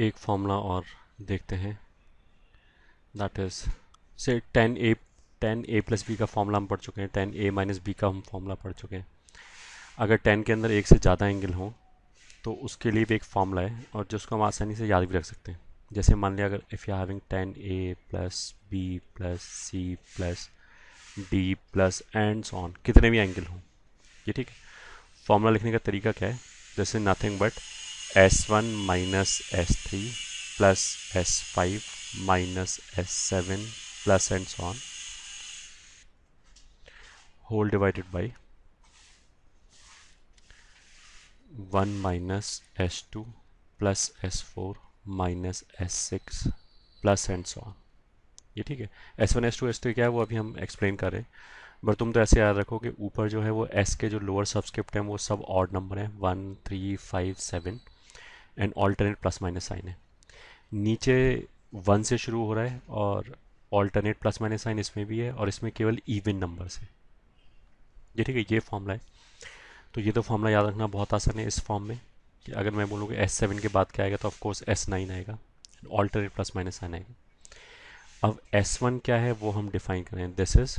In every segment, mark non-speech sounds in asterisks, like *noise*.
एक फॉर्मूला और देखते हैं दैट इज़ से tan A tan A plus B का फॉर्मूला हम पढ़ चुके हैं टेन ए माइनस बी का हम फॉर्मूला पढ़ चुके हैं अगर टेन के अंदर एक से ज़्यादा एंगल हो तो उसके लिए भी एक फॉर्मूला है और जिसको हम आसानी से याद भी रख सकते हैं जैसे मान लिया अगर if you having tan A plus B plus C plus D plus and on कितने भी एंगल हों ठीक है फॉर्मूला लिखने का तरीका क्या है जैसे nothing but S one minus S three plus S five minus S seven plus and on whole divided by one minus S two plus S four minus S six plus and so on ये ठीक है S one S two S three क्या है वो अभी हम explain करें but तुम तो ऐसे याद रखो कि ऊपर जो है वो एस के जो लोअर सब्सक्रिप्ट हैं वो सब ऑड नंबर हैं one three five seven and alternate plus minus sign है नीचे वन से शुरू हो रहा है और ऑल्टरनेट प्लस माइनस साइन इसमें भी है और इसमें केवल इवन नंबर से ये ठीक है ये फॉर्मूला है तो ये तो फॉर्मूला याद रखना बहुत आसान है इस फॉर्म में कि अगर मैं बोलूँ कि एस सेवन के बाद क्या आएगा तो ऑफकोर्स एस नाइन आएगा ऑल्टरनेट प्लस माइनस साइन आएगा अब एस वन क्या है वो हम डिफाइन करें this is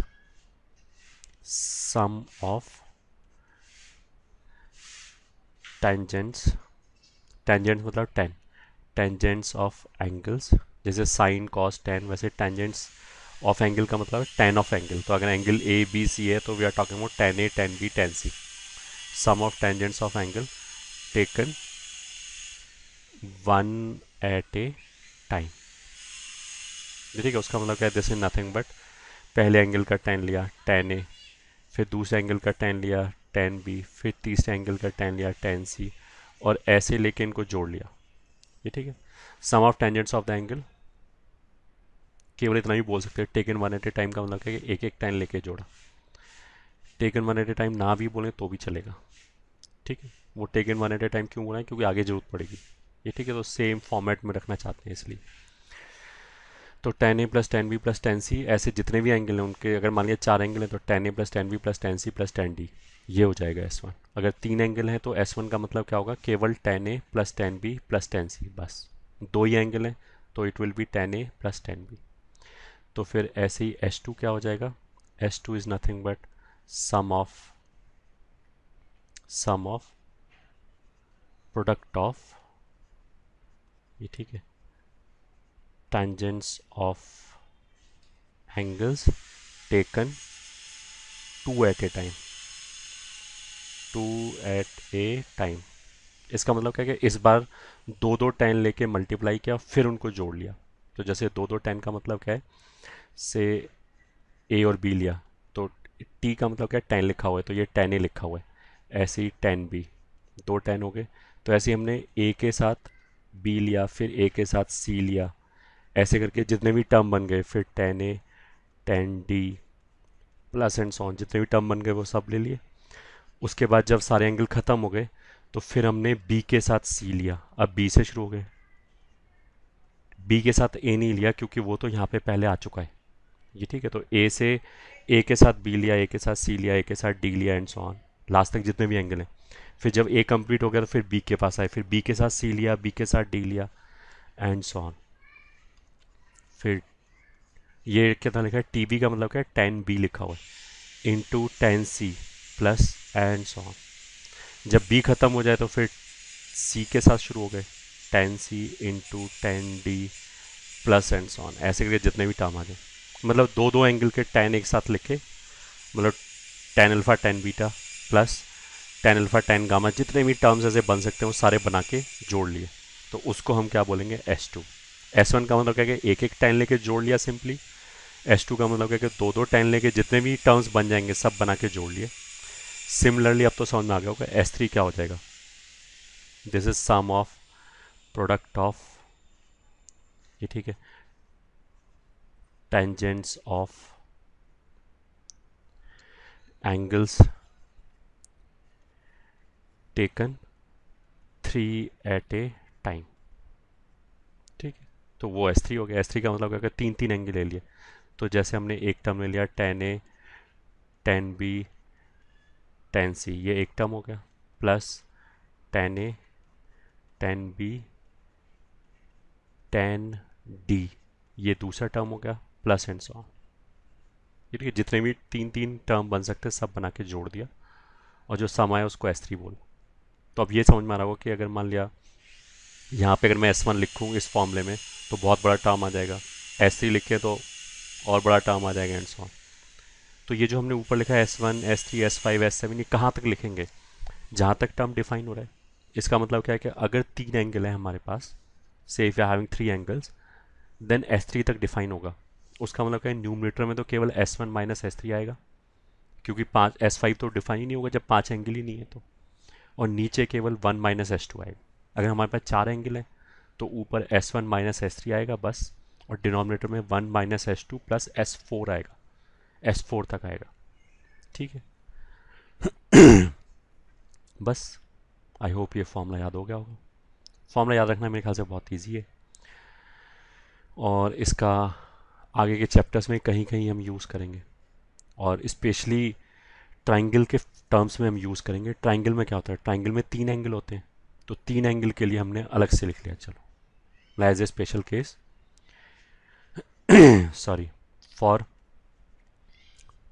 sum of tangents tangent मतलब टेन टेंजेंट्स ऑफ एंगल्स जैसे साइन कॉस टेन वैसे टेंजेंट्स ऑफ एंगल का मतलब टेन ऑफ एंगल तो अगर एंगल ए बी सी है तो we are talking about tan A tan B tan C sum of tangents of angle taken one at a time ठीक है उसका मतलब क्या है दिस इज नथिंग बट पहले एंगल का टेन लिया टेन ए फिर दूसरे एंगल का टेन लिया टेन बी फिर तीसरे एंगल का टेन लिया टेन सी और ऐसे लेके इनको जोड़ लिया ये ठीक है sum of tangents of the angle केवल इतना ही बोल सकते हैं taken one at a time का मतलब क्या एक एक टाइम लेके जोड़ा taken one at a time ना भी बोलें तो भी चलेगा ठीक है वो taken one at a time क्यों बोला है क्योंकि आगे ज़रूरत पड़ेगी ये ठीक है तो सेम फॉर्मेट में रखना चाहते हैं इसलिए तो tan A plus tan B plus tan C ऐसे जितने भी एंगल हैं उनके अगर मान लिया चार एंगल हैं तो tan A plus tan B plus tan C plus tan D ये हो जाएगा एस वन अगर तीन एंगल हैं तो एस वन का मतलब क्या होगा केवल tan A plus tan B plus tan C बस दो ही एंगल हैं तो it will be tan A plus tan B तो फिर ऐसे ही एस टू क्या हो जाएगा S two is nothing but sum of sum of product of ये ठीक है tangents of angles taken two at a time two at a time इसका मतलब क्या कि इस बार दो दो टेन लेके मल्टीप्लाई किया फिर उनको जोड़ लिया तो जैसे दो दो टेन का मतलब क्या है से ए और बी लिया तो टी का मतलब क्या है टेन लिखा हुआ है तो ये टेन ए लिखा हुआ है ऐसे ही टेन बी दो टेन हो गए तो ऐसे ही हमने ए के साथ बी लिया फिर ए के साथ सी लिया ऐसे करके जितने भी टर्म बन गए फिर tan A tan D plus and so on जितने भी टर्म बन गए वो सब ले लिए उसके बाद जब सारे एंगल ख़त्म हो गए तो फिर हमने बी के साथ सी लिया अब बी से शुरू हो गए बी के साथ ए नहीं लिया क्योंकि वो तो यहाँ पे पहले आ चुका है ये ठीक है तो ए से ए के साथ बी लिया ए के साथ सी लिया ए के साथ डी लिया एंड सो ऑन लास्ट तक जितने भी एंगल हैं फिर जब ए कंप्लीट हो गया तो फिर बी के पास आए फिर बी के साथ सी लिया बी के साथ डी लिया एंड सो ऑन फिर ये क्या था लिखा है टी बी का मतलब क्या है टेन बी लिखा हुआ है into tan C plus and so on जब बी ख़त्म हो जाए तो फिर सी के साथ शुरू हो गए tan C into tan D plus and so on ऐसे करके जितने भी टर्म आ जाए मतलब दो दो एंगल के टेन एक साथ लिखे मतलब tan alpha tan beta plus tan alpha tan gamma जितने भी टर्म्स ऐसे बन सकते हैं वो सारे बना के जोड़ लिए तो उसको हम क्या बोलेंगे एस टू एस वन का मतलब क्या क्या एक एक टेन लेके जोड़ लिया सिंपली एस टू का मतलब क्या क्या दो दो टेन लेके जितने भी टर्म्स बन जाएंगे सब बना के जोड़ लिए सिमिलरली अब तो समझ में आ गया होगा एस थ्री क्या हो जाएगा this is sum of product of ये ठीक है tangents of angles taken three at a time ठीक है तो वो एस थ्री हो गया एस थ्री का मतलब क्या तीन तीन एंगल ले लिए तो जैसे हमने एक टर्म ले लिया tan A tan B tan C ये एक टर्म हो गया plus tan A tan B tan D ये दूसरा टर्म हो गया प्लस एंड सॉ ये देखिए जितने भी तीन तीन टर्म बन सकते सब बना के जोड़ दिया और जो सम आया उसको एस थ्री बोला तो अब ये समझ में आ रहा होगा कि अगर मान लिया यहाँ पे अगर मैं एस वन लिखूँ इस फॉर्मूले में तो बहुत बड़ा टर्म आ जाएगा एस थ्री लिखे तो और बड़ा टर्म आ जाएगा एंड सॉ तो ये जो हमने ऊपर लिखा है S one S three S five S seven ये कहाँ तक लिखेंगे जहाँ तक टर्म डिफाइन हो रहा है इसका मतलब क्या है कि अगर तीन एंगल है हमारे पास से if you having three angles then S three तक डिफाइन होगा उसका मतलब क्या है न्यूमिनेटर में तो केवल S one minus S three आएगा क्योंकि पाँच एस फाइव तो डिफाइन ही नहीं होगा जब पाँच एंगल ही नहीं है तो और नीचे केवल वन माइनस एस टू आएगा अगर हमारे पास चार एंगल हैं तो ऊपर S one minus S three आएगा बस और डिनोमिनेटर में one minus S two plus S four आएगा एस फोर तक आएगा ठीक है *coughs* बस आई होप ये फॉर्मूला याद हो गया होगा फॉर्मूला याद रखना मेरे ख्याल से बहुत ईजी है और इसका आगे के चैप्टर्स में कहीं कहीं हम यूज़ करेंगे और इस्पेशली ट्राइंगल के टर्म्स में हम यूज़ करेंगे ट्राइंगल में क्या होता है ट्राइंगल में तीन एंगल होते हैं तो तीन एंगल के लिए हमने अलग से लिख लिया चलो as a special case sorry for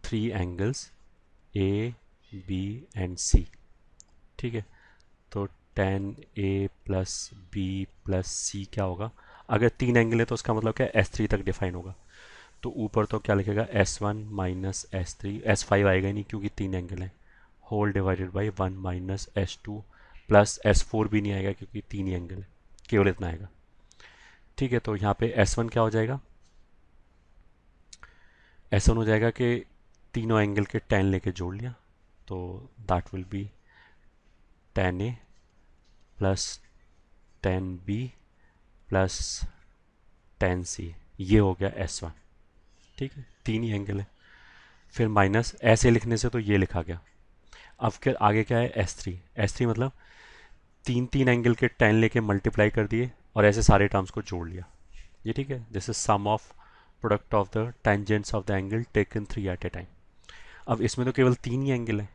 three angles A B and C ठीक है तो tan A plus B plus C क्या होगा अगर तीन एंगल है तो उसका मतलब क्या एस थ्री तक डिफाइन होगा तो ऊपर तो क्या लिखेगा S one minus S three S five आएगा ही नहीं क्योंकि तीन एंगल हैं whole divided by one minus S two plus S four भी नहीं आएगा क्योंकि तीन ही एंगल है केवल इतना आएगा ठीक है तो यहाँ पे एस वन क्या हो जाएगा एस वन हो जाएगा कि तीनों एंगल के टेन लेके जोड़ लिया तो that will be tan A plus tan B plus tan C ये हो गया एस वन ठीक है तीन ही एंगल है फिर माइनस ऐसे लिखने से तो ये लिखा गया अब फिर आगे क्या है एस थ्री एस थ्री मतलब तीन तीन एंगल के टेन लेके मल्टीप्लाई कर दिए और ऐसे सारे टर्म्स को जोड़ लिया ये ठीक है this is sum of product of the tangents of the angle taken three at a time अब इसमें तो केवल तीन ही एंगल है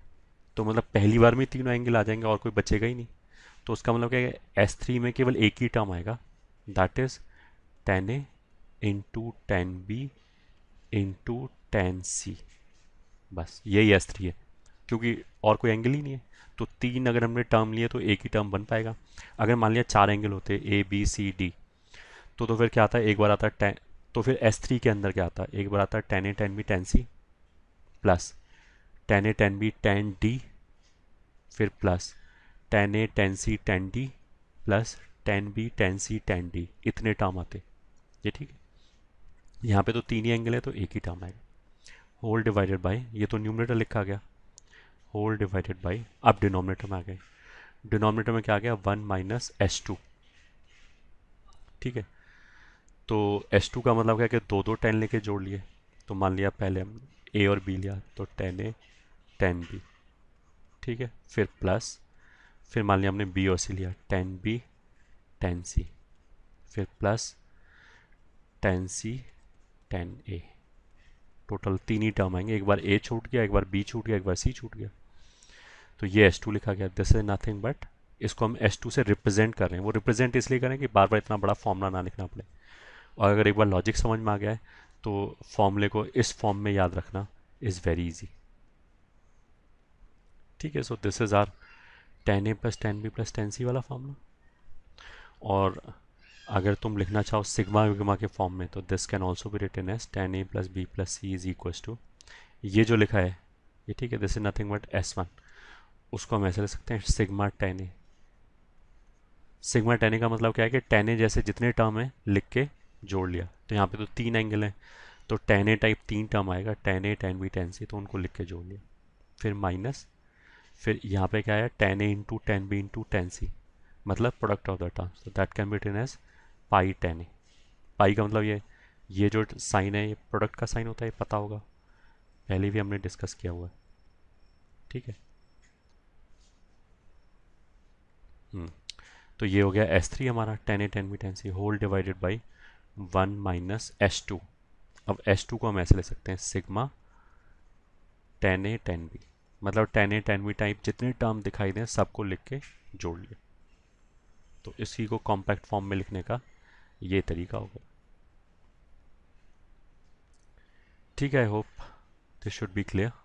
तो मतलब पहली बार में तीनों एंगल आ जाएंगे और कोई बचेगा ही नहीं तो उसका मतलब क्या है एस थ्री में केवल एक ही टर्म आएगा that is tan A into tan B into tan C बस यही एस थ्री है क्योंकि और कोई एंगल ही नहीं है तो तीन अगर हमने टर्म लिए तो एक ही टर्म बन पाएगा अगर मान लिया चार एंगल होते ए बी सी डी तो तो फिर क्या आता है एक बार आता है टेन तो फिर एस थ्री के अंदर क्या आता है एक बार आता है tan A tan B tan C plus tan A tan B tan D फिर plus tan A tan C tan D plus tan B tan C tan D इतने टर्म आते ये ठीक है यहाँ पे तो तीन ही एंगल है तो एक ही टर्म आएगा होल डिवाइडेड बाय ये तो न्यूमिनेटर लिखा गया होल डिवाइडेड बाय अब डिनोमिनेटर में आ गए डिनोमिनेटर में क्या आ गया वन माइनस एस टू ठीक है तो एस टू का मतलब क्या कि दो दो टेन लेके जोड़ लिए तो मान लिया पहले हम ए और बी लिया तो टेन ए टेन बी ठीक है फिर प्लस फिर मान लिया हमने बी ओ सी लिया टेन बी टेन सी फिर plus tan C tan A total तीन ही टर्म आएंगे एक बार ए छूट गया एक बार बी छूट गया एक बार सी छूट गया तो ये एस टू लिखा गया दिस इज नथिंग बट इसको हम एस टू से रिप्रेजेंट कर रहे हैं वो रिप्रेजेंट इसलिए करें कि बार बार इतना बड़ा फॉर्मूला ना लिखना पड़े और अगर एक बार लॉजिक समझ में आ गया है तो फॉर्मूले को इस फॉर्म में याद रखना इज़ वेरी इजी ठीक है so this is our tan A plus tan B plus tan C वाला फॉर्मूला और अगर तुम लिखना चाहो सिग्मा विग्मा के फॉर्म में तो दिस कैन ऑल्सो भी written as tan A plus B plus C is equal to ये जो लिखा है ये ठीक है this is nothing but S one उसको हम ऐसे लिख सकते हैं sigma tan A sigma tan A का मतलब क्या है कि टेन ए जैसे जितने टर्म है लिख के जोड़ लिया तो यहाँ पे तो तीन एंगल हैं तो टेन ए टाइप तीन टर्म आएगा tan A tan B tan C तो उनको लिख के जोड़ लिया फिर माइनस फिर यहाँ पे क्या है tan A into tan B into tan C मतलब प्रोडक्ट ऑफ द टर्म्स तो that can be written as pi tan A pi का मतलब ये ये जो साइन है ये प्रोडक्ट का साइन होता है ये पता होगा पहले भी हमने डिस्कस किया हुआ है ठीक है हम्म। तो ये हो गया एस थ्री हमारा tan A tan B tan C whole divided by one minus S two अब एस टू को हम ऐसे ले सकते हैं sigma tan A tan B मतलब टेन ए टेनवी टाइप जितने टर्म दिखाई दें सबको लिख के जोड़ लें तो इसी को कॉम्पैक्ट फॉर्म में लिखने का ये तरीका होगा ठीक है I hope this should be clear